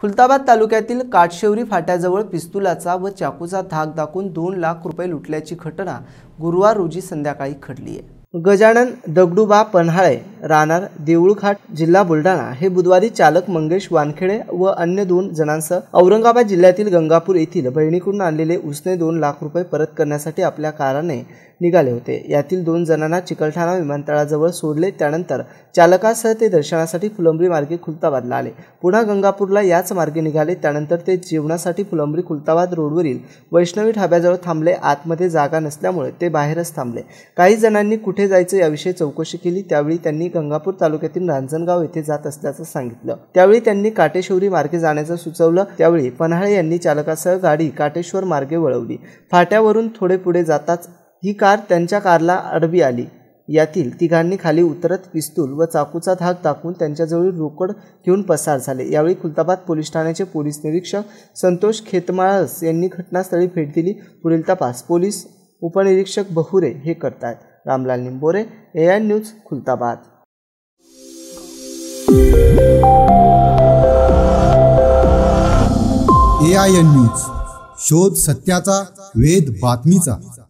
खुलताबाद तालुक्यातील काटशेवरी फाट्याजवळ पिस्तुलाचा व चाकूचा धाक दाखवून दोन लाख रुपये लुटल्याची घटना गुरुवार रोजी संध्याकाळी घडली आहे गजानन दगडूबा पन्हाळे राहणार देऊळघाट जिल्हा बुलढाणा हे बुधवारी चालक मंगेश वानखेडे व अन्य दोन जणांसह औरंगाबाद जिल्ह्यातील गंगापूर येथील बहिणीकडून आणलेले उसने दोन लाख रुपये परत करण्यासाठी आपल्या काराने निघाले होते यातील दोन जणांना चिकलठाणा विमानतळाजवळ सोडले त्यानंतर चालकासह ते दर्शनासाठी फुलंबरी मार्गे खुलताबादला आले पुन्हा गंगापूरला याच मार्गे निघाले त्यानंतर ते जेवणासाठी फुलंबरी खुलताबाद रोडवरील वैष्णवी ढाब्याजवळ थांबले आतमध्ये जागा नसल्यामुळे ते बाहेरच थांबले काही जणांनी कुठे जायचं याविषयी चौकशी केली त्यावेळी त्यांनी गंगापूर तालुक्यातील रांजणगाव येथे जात असल्याचं सांगितलं त्यावेळी त्यांनी काटेश्वरी मार्गे जाण्याचं सुचवलं त्यावेळी पन्हाळे यांनी चालकासह गाडी काटेश्वर मार्गे वळवली फाट्यावरून थोडे पुढे जाताच ही कार त्यांच्या कारला अडवी आली यातील तिघांनी खाली उतरत पिस्तूल व चाकूचा धाक दाखवून त्यांच्याजवळ रोकड घेऊन पसार झाले यावेळी खुलताबाद पोलीस ठाण्याचे पोलीस निरीक्षक संतोष खेतमाळस यांनी घटनास्थळी भेट दिली पुढील तपास पोलीस उपनिरीक्षक बहुरे हे करतात Ramlal Nimbore A news Khultabad A I N news शोध सत्याचा वेद बातमीचा